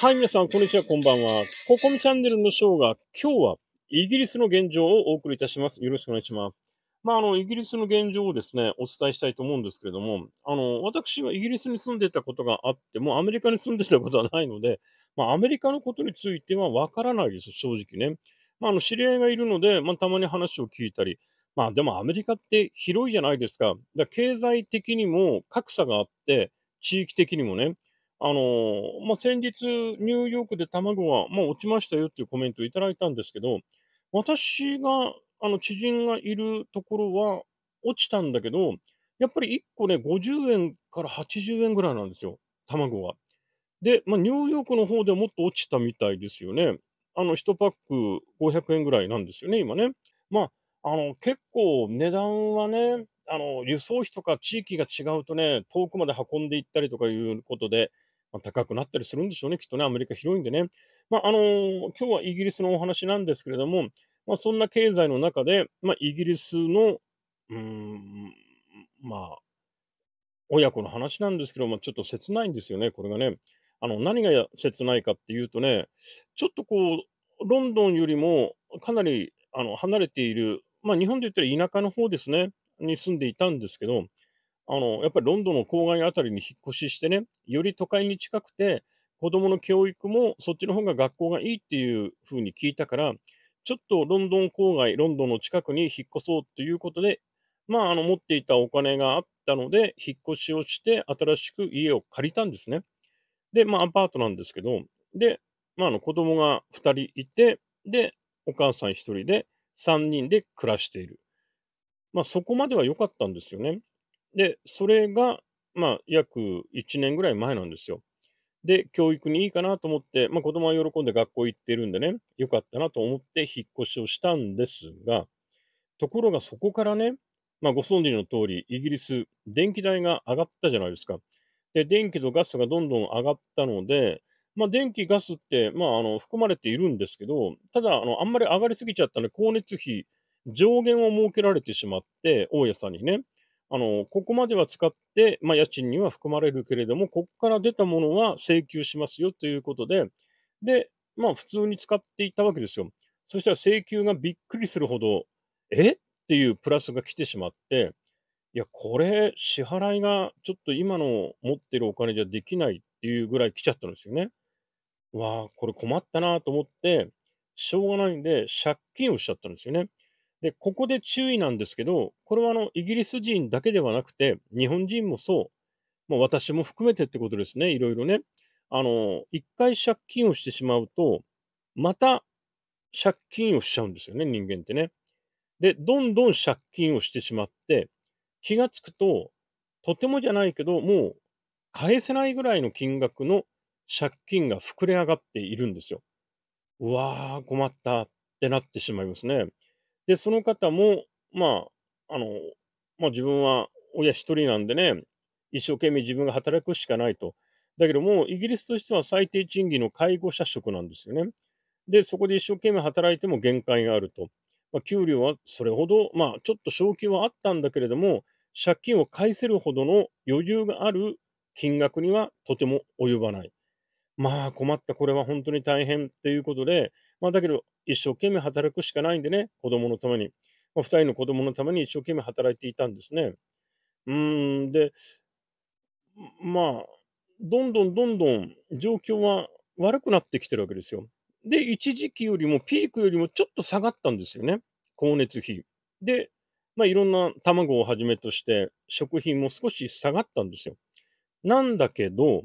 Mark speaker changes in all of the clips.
Speaker 1: はい、皆さん、こんにちは、こんばんは。ココミチャンネルのショーが、今日はイギリスの現状をお送りいたします。よろしくお願いします。まあ、あの、イギリスの現状をですね、お伝えしたいと思うんですけれども、あの、私はイギリスに住んでたことがあって、もアメリカに住んでたことはないので、まあ、アメリカのことについてはわからないです、正直ね。まあ、あの、知り合いがいるので、まあ、たまに話を聞いたり、まあでもアメリカって広いじゃないですか。だ経済的にも格差があって、地域的にもね。あのー、まあ、先日ニューヨークで卵はもう落ちましたよっていうコメントをいただいたんですけど、私が、あの、知人がいるところは落ちたんだけど、やっぱり1個ね、50円から80円ぐらいなんですよ。卵は。で、まあ、ニューヨークの方でもっと落ちたみたいですよね。あの、1パック500円ぐらいなんですよね、今ね。まあ、あの、結構値段はね、あの、輸送費とか地域が違うとね、遠くまで運んでいったりとかいうことで、まあ、高くなったりするんでしょうね、きっとね、アメリカ広いんでね。まあ、あのー、今日はイギリスのお話なんですけれども、まあ、そんな経済の中で、まあ、イギリスの、うん、まあ、親子の話なんですけど、まあ、ちょっと切ないんですよね、これがね。あの、何が切ないかっていうとね、ちょっとこう、ロンドンよりもかなりあの離れているまあ、日本で言ったら田舎の方ですね、に住んでいたんですけど、あの、やっぱりロンドンの郊外あたりに引っ越ししてね、より都会に近くて、子供の教育もそっちの方が学校がいいっていうふうに聞いたから、ちょっとロンドン郊外、ロンドンの近くに引っ越そうということで、まあ、あの、持っていたお金があったので、引っ越しをして、新しく家を借りたんですね。で、まあ、アパートなんですけど、で、まあ、あの、子供が2人いて、で、お母さん1人で、3人で暮らしている。まあそこまでは良かったんですよね。で、それが、まあ約1年ぐらい前なんですよ。で、教育にいいかなと思って、まあ子供は喜んで学校行ってるんでね、良かったなと思って引っ越しをしたんですが、ところがそこからね、まあご存知の通り、イギリス、電気代が上がったじゃないですか。で、電気とガスがどんどん上がったので、まあ、電気、ガスって、まあ、あの、含まれているんですけど、ただ、あの、あんまり上がりすぎちゃったので、光熱費、上限を設けられてしまって、大家さんにね、あの、ここまでは使って、まあ、家賃には含まれるけれども、ここから出たものは請求しますよということで、で、まあ、普通に使っていたわけですよ。そしたら請求がびっくりするほど、えっていうプラスが来てしまって、いや、これ、支払いがちょっと今の持ってるお金じゃできないっていうぐらい来ちゃったんですよね。わあ、これ困ったなと思って、しょうがないんで借金をしちゃったんですよね。で、ここで注意なんですけど、これはあの、イギリス人だけではなくて、日本人もそう、もう私も含めてってことですね、いろいろね。あの、一回借金をしてしまうと、また借金をしちゃうんですよね、人間ってね。で、どんどん借金をしてしまって、気がつくと、とてもじゃないけど、もう返せないぐらいの金額の借金が膨れ上がっているんですよ。うわー、困ったってなってしまいますね。で、その方も、まあ、あの、まあ自分は親一人なんでね、一生懸命自分が働くしかないと。だけども、イギリスとしては最低賃金の介護者職なんですよね。で、そこで一生懸命働いても限界があると。まあ、給料はそれほど、まあ、ちょっと昇給はあったんだけれども、借金を返せるほどの余裕がある金額にはとても及ばない。まあ困った、これは本当に大変っていうことで、まあだけど一生懸命働くしかないんでね、子供のために。まあ、2人の子供のために一生懸命働いていたんですね。うーん、で、まあ、どんどんどんどん状況は悪くなってきてるわけですよ。で、一時期よりもピークよりもちょっと下がったんですよね、光熱費。で、まあ、いろんな卵をはじめとして食品も少し下がったんですよ。なんだけど、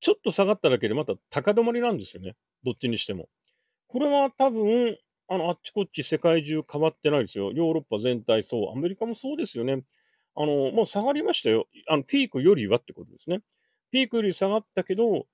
Speaker 1: ちょっと下がっただけでまた高止まりなんですよね。どっちにしても。これは多分、あの、あっちこっち世界中変わってないですよ。ヨーロッパ全体そう。アメリカもそうですよね。あの、もう下がりましたよ。あの、ピークよりはってことですね。ピークより下がったけど、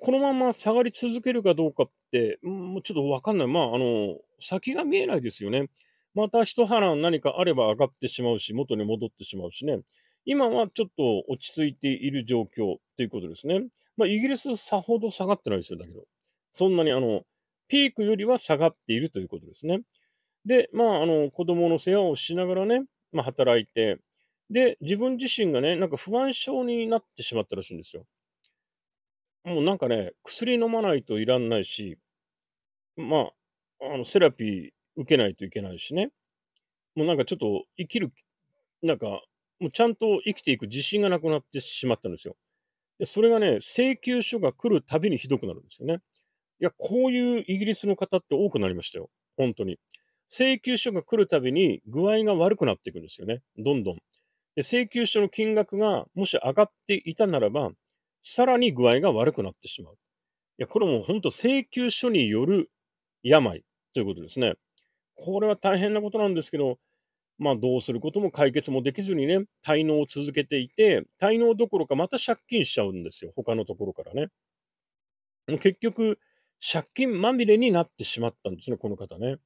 Speaker 1: このまま下がり続けるかどうかって、もうちょっとわかんない。まあ、あの、先が見えないですよね。また一波乱何かあれば上がってしまうし、元に戻ってしまうしね。今はちょっと落ち着いている状況ということですね。まあ、イギリスさほど下がってないですよ、だけど。そんなに、あの、ピークよりは下がっているということですね。で、まあ、あの、子供の世話をしながらね、まあ、働いて、で、自分自身がね、なんか不安症になってしまったらしいんですよ。もうなんかね、薬飲まないといらんないし、まあ、あの、セラピー受けないといけないしね。もうなんかちょっと生きる、なんかもうちゃんと生きていく自信がなくなってしまったんですよ。でそれがね、請求書が来るたびにひどくなるんですよね。いや、こういうイギリスの方って多くなりましたよ。本当に。請求書が来るたびに具合が悪くなっていくんですよね。どんどん。で請求書の金額がもし上がっていたならば、さらに具合が悪くなってしまう。いや、これも本当請求書による病ということですね。これは大変なことなんですけど、まあ、どうすることも解決もできずにね、滞納を続けていて、滞納どころかまた借金しちゃうんですよ、他のところからね。結局、借金まみれになってしまったんですね、この方ね。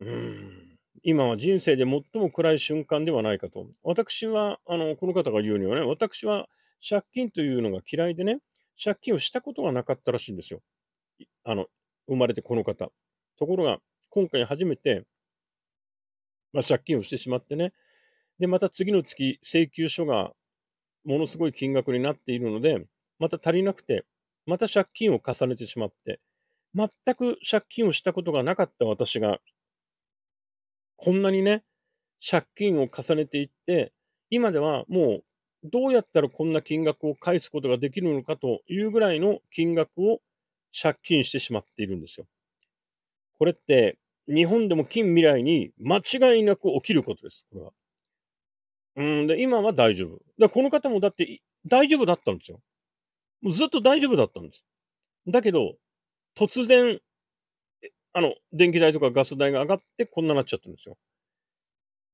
Speaker 1: うん。今は人生で最も暗い瞬間ではないかと。私は、あの、この方が言うにはね、私は借金というのが嫌いでね、借金をしたことがなかったらしいんですよ。あの、生まれてこの方。ところが、今回初めてまあ、借金をしてしまってね、で、また次の月、請求書がものすごい金額になっているので、また足りなくて、また借金を重ねてしまって、全く借金をしたことがなかった私が、こんなにね、借金を重ねていって、今ではもうどうやったらこんな金額を返すことができるのかというぐらいの金額を借金してしまっているんですよ。これって日本でも近未来に間違いなく起きることです。これは。うんで、今は大丈夫。だこの方もだって大丈夫だったんですよ。もうずっと大丈夫だったんです。だけど、突然、あの、電気代とかガス代が上がってこんななっちゃったんですよ。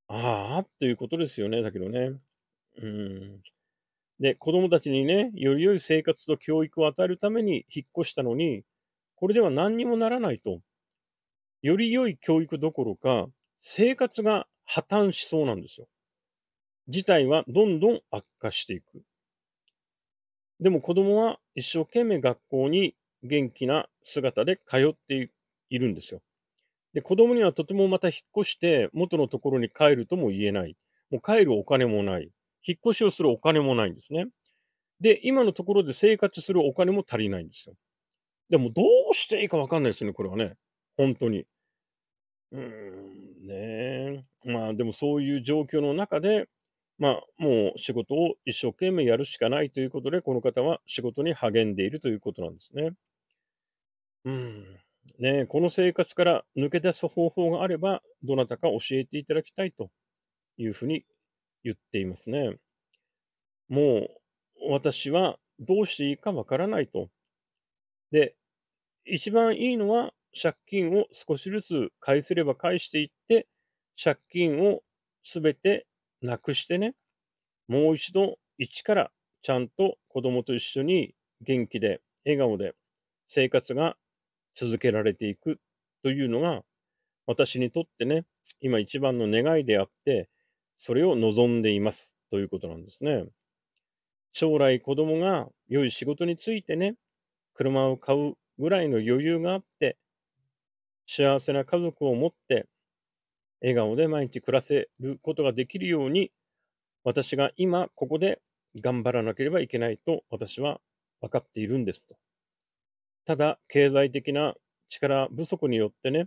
Speaker 1: ああ、っていうことですよね。だけどね。うん。で、子供たちにね、より良い生活と教育を与えるために引っ越したのに、これでは何にもならないと。より良い教育どころか、生活が破綻しそうなんですよ。事態はどんどん悪化していく。でも子供は一生懸命学校に元気な姿で通っているんですよ。で、子供にはとてもまた引っ越して元のところに帰るとも言えない。もう帰るお金もない。引っ越しをするお金もないんですね。で、今のところで生活するお金も足りないんですよ。でもどうしていいかわかんないですね、これはね。本当に。うん、ねまあでもそういう状況の中で、まあもう仕事を一生懸命やるしかないということで、この方は仕事に励んでいるということなんですね。うん。ねこの生活から抜け出す方法があれば、どなたか教えていただきたいというふうに言っていますね。もう私はどうしていいかわからないと。で、一番いいのは借金を少しずつ返せれば返していって、借金をすべてなくしてね、もう一度一からちゃんと子供と一緒に元気で笑顔で生活が続けられていくというのが私にとってね、今一番の願いであって、それを望んでいますということなんですね。将来子供が良い仕事についてね、車を買うぐらいの余裕があって、幸せな家族を持って、笑顔で毎日暮らせることができるように、私が今ここで頑張らなければいけないと私は分かっているんですと。ただ、経済的な力不足によってね、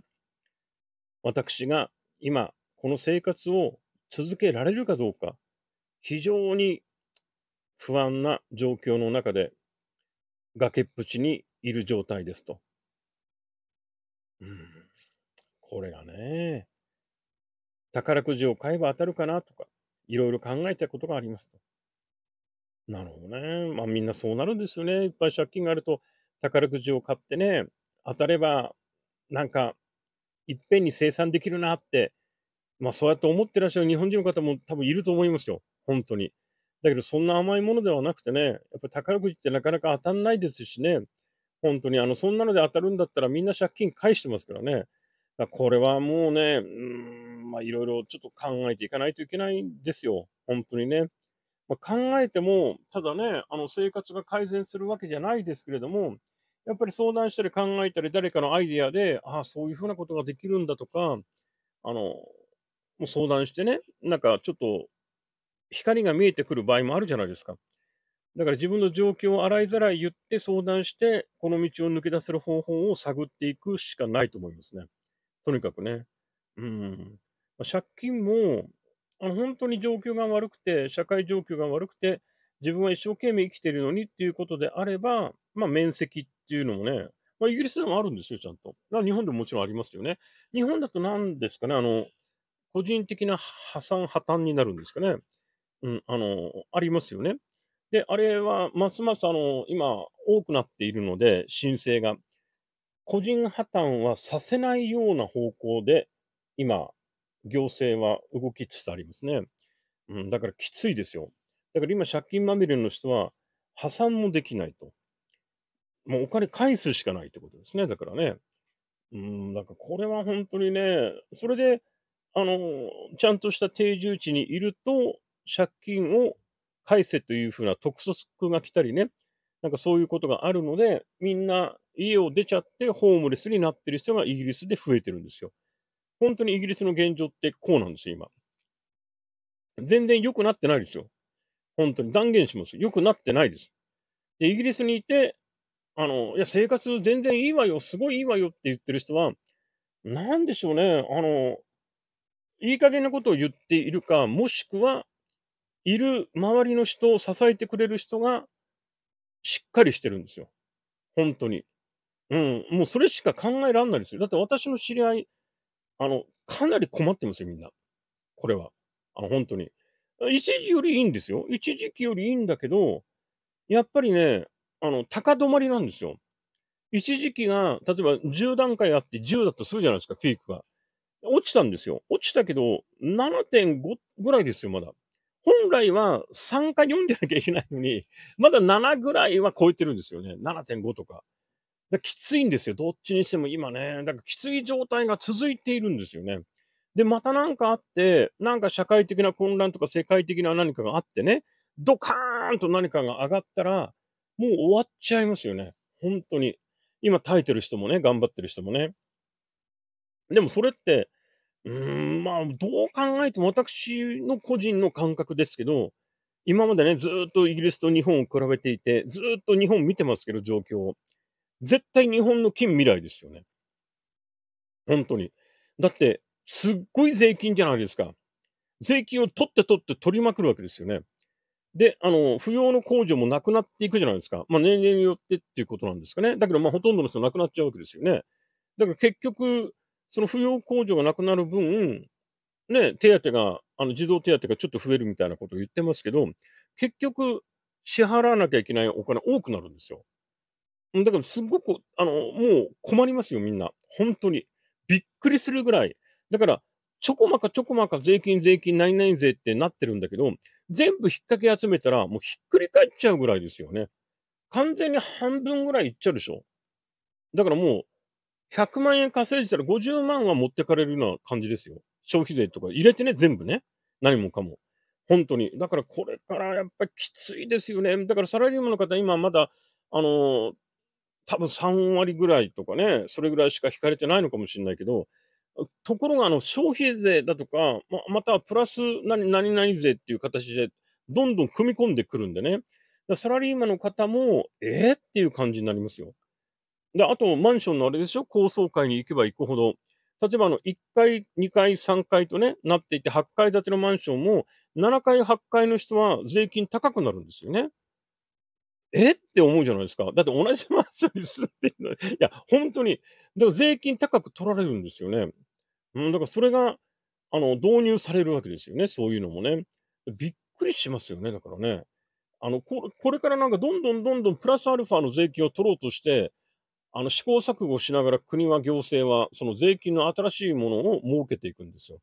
Speaker 1: 私が今この生活を続けられるかどうか、非常に不安な状況の中で崖っぷちにいる状態ですと。うん。これがね、宝くじを買えば当たるかなとか、いろいろ考えたことがありますと。なるほどね。まあみんなそうなるんですよね。いっぱい借金があると、宝くじを買ってね、当たれば、なんか、いっぺんに生産できるなって、まあそうやって思ってらっしゃる日本人の方も多分いると思いますよ。本当に。だけどそんな甘いものではなくてね、やっぱり宝くじってなかなか当たんないですしね、本当に、あの、そんなので当たるんだったらみんな借金返してますからね。これはもうね、うん、まあいろいろちょっと考えていかないといけないんですよ。本当にね。まあ、考えても、ただね、あの、生活が改善するわけじゃないですけれども、やっぱり相談したり考えたり、誰かのアイディアで、ああ、そういうふうなことができるんだとか、あの、もう相談してね、なんかちょっと光が見えてくる場合もあるじゃないですか。だから自分の状況を洗いざらい言って相談して、この道を抜け出せる方法を探っていくしかないと思いますね。とにかくね。うん。借金も、あの本当に状況が悪くて、社会状況が悪くて、自分は一生懸命生きてるのにっていうことであれば、まあ面積っていうのもね、まあイギリスでもあるんですよ、ちゃんと。日本でももちろんありますよね。日本だと何ですかね、あの、個人的な破産、破綻になるんですかね。うん、あの、ありますよね。で、あれは、ますます、あの、今、多くなっているので、申請が。個人破綻はさせないような方向で、今、行政は動きつつありますね。うん、だからきついですよ。だから今、借金まみれの人は、破産もできないと。もうお金返すしかないってことですね。だからね。うん、だからこれは本当にね、それで、あの、ちゃんとした定住地にいると、借金を返せというふうな督促が来たりね、なんかそういうことがあるので、みんな家を出ちゃってホームレスになってる人がイギリスで増えてるんですよ。本当にイギリスの現状ってこうなんですよ、今。全然良くなってないですよ。本当に断言します。良くなってないです。で、イギリスにいて、あの、いや、生活全然いいわよ、すごいいいわよって言ってる人は、なんでしょうね、あの、いい加減なことを言っているか、もしくは、いる周りの人を支えてくれる人が、しっかりしてるんですよ。本当に。うん。もうそれしか考えらんないですよ。だって私の知り合い、あの、かなり困ってますよ、みんな。これは。あの、本当に。一時よりいいんですよ。一時期よりいいんだけど、やっぱりね、あの、高止まりなんですよ。一時期が、例えば10段階あって10だとするじゃないですか、ピークが。落ちたんですよ。落ちたけど、7.5ぐらいですよ、まだ。本来は3か4でなきゃいけないのに、まだ7ぐらいは超えてるんですよね。7.5とか。だきついんですよ。どっちにしても今ね。だからきつい状態が続いているんですよね。で、またなんかあって、なんか社会的な混乱とか世界的な何かがあってね、ドカーンと何かが上がったら、もう終わっちゃいますよね。本当に。今耐えてる人もね、頑張ってる人もね。でもそれって、うん、まあ、どう考えても私の個人の感覚ですけど、今までね、ずっとイギリスと日本を比べていて、ずっと日本見てますけど、状況を。絶対日本の近未来ですよね。本当に。だって、すっごい税金じゃないですか。税金を取って取って取りまくるわけですよね。で、あの、不要の控除もなくなっていくじゃないですか。まあ、年齢によってっていうことなんですかね。だけど、まあ、ほとんどの人なくなっちゃうわけですよね。だから結局、その扶養控除がなくなる分、ね、手当が、あの、児童手当がちょっと増えるみたいなことを言ってますけど、結局、支払わなきゃいけないお金多くなるんですよ。だからすごく、あの、もう困りますよ、みんな。本当に。びっくりするぐらい。だから、ちょこまかちょこまか税金税金何々税ってなってるんだけど、全部引っ掛け集めたら、もうひっくり返っちゃうぐらいですよね。完全に半分ぐらいいっちゃうでしょ。だからもう、100万円稼いでたら50万は持ってかれるような感じですよ。消費税とか入れてね、全部ね。何もかも。本当に。だからこれからやっぱりきついですよね。だからサラリーマンの方、今まだ、あのー、多分3割ぐらいとかね、それぐらいしか引かれてないのかもしれないけど、ところが、あの、消費税だとか、ままたはプラス何何々税っていう形で、どんどん組み込んでくるんでね。サラリーマンの方も、えー、っていう感じになりますよ。で、あと、マンションのあれでしょ高層階に行けば行くほど、例えばあの、1階、2階、3階とね、なっていて、8階建てのマンションも、7階、8階の人は税金高くなるんですよね。えって思うじゃないですか。だって同じマンションに住んでるのに。いや、本当に。でも税金高く取られるんですよね。うん、だからそれが、あの、導入されるわけですよね。そういうのもね。びっくりしますよね。だからね。あの、ここれからなんかどんどんどんどんプラスアルファの税金を取ろうとして、あの、試行錯誤しながら国は行政は、その税金の新しいものを設けていくんですよ。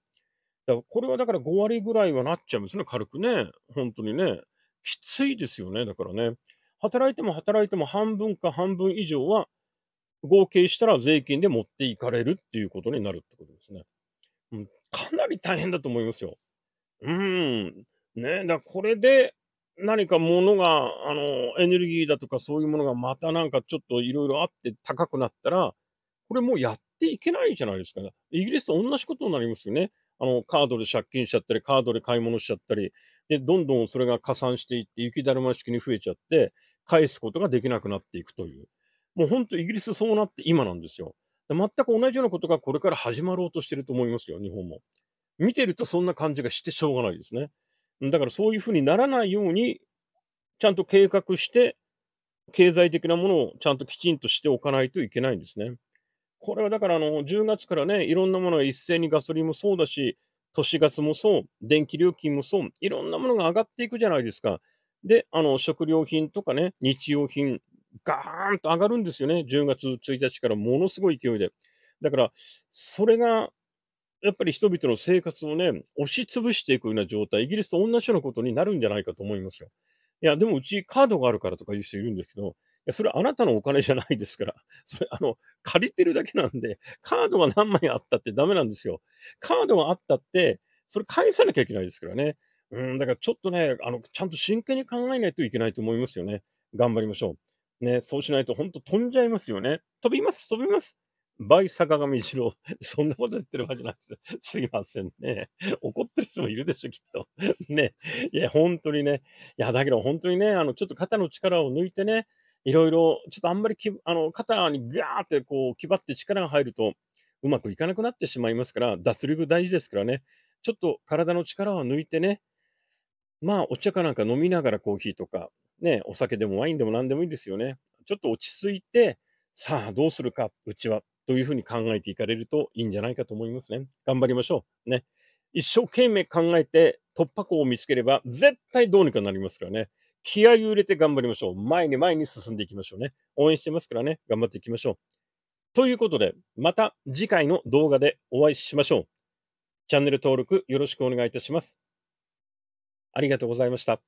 Speaker 1: だからこれはだから5割ぐらいはなっちゃうんですね、軽くね。本当にね。きついですよね、だからね。働いても働いても半分か半分以上は、合計したら税金で持っていかれるっていうことになるってことですね。かなり大変だと思いますよ。うん。ねだこれで、何かものが、あの、エネルギーだとかそういうものがまたなんかちょっといろいろあって高くなったら、これもうやっていけないじゃないですか、ね。イギリスと同じことになりますよね。あの、カードで借金しちゃったり、カードで買い物しちゃったり、で、どんどんそれが加算していって、雪だるま式に増えちゃって、返すことができなくなっていくという。もうほんとイギリスそうなって今なんですよ。全く同じようなことがこれから始まろうとしてると思いますよ、日本も。見てるとそんな感じがしてしょうがないですね。だからそういうふうにならないように、ちゃんと計画して、経済的なものをちゃんときちんとしておかないといけないんですね。これはだからあの、10月からね、いろんなものが一斉にガソリンもそうだし、都市ガスもそう、電気料金もそう、いろんなものが上がっていくじゃないですか。で、あの、食料品とかね、日用品、ガーンと上がるんですよね。10月1日からものすごい勢いで。だから、それがやっぱり人々の生活をね、押し潰していくような状態、イギリスと同じようなことになるんじゃないかと思いますよ。いや、でもうちカードがあるからとか言う人いるんですけど、いや、それあなたのお金じゃないですから、それあの、借りてるだけなんで、カードが何枚あったってダメなんですよ。カードがあったって、それ返さなきゃいけないですからね。うん、だからちょっとね、あの、ちゃんと真剣に考えないといけないと思いますよね。頑張りましょう。ね、そうしないと本当飛んじゃいますよね。飛びます、飛びます。バイ坂上一郎。そんなこと言ってるわけじゃなくて、すいませんね。怒ってる人もいるでしょ、きっと。ね。いや、本当にね。いや、だけど本当にね、あの、ちょっと肩の力を抜いてね、いろいろ、ちょっとあんまりき、あの、肩にガーってこう、気張って力が入ると、うまくいかなくなってしまいますから、脱力大事ですからね。ちょっと体の力を抜いてね、まあ、お茶かなんか飲みながらコーヒーとか、ね、お酒でもワインでも何でもいいんですよね。ちょっと落ち着いて、さあ、どうするか、うちはというふうに考えていかれるといいんじゃないかと思いますね。頑張りましょう。ね。一生懸命考えて突破口を見つければ絶対どうにかなりますからね。気合を入れて頑張りましょう。前に前に進んでいきましょうね。応援してますからね。頑張っていきましょう。ということで、また次回の動画でお会いしましょう。チャンネル登録よろしくお願いいたします。ありがとうございました。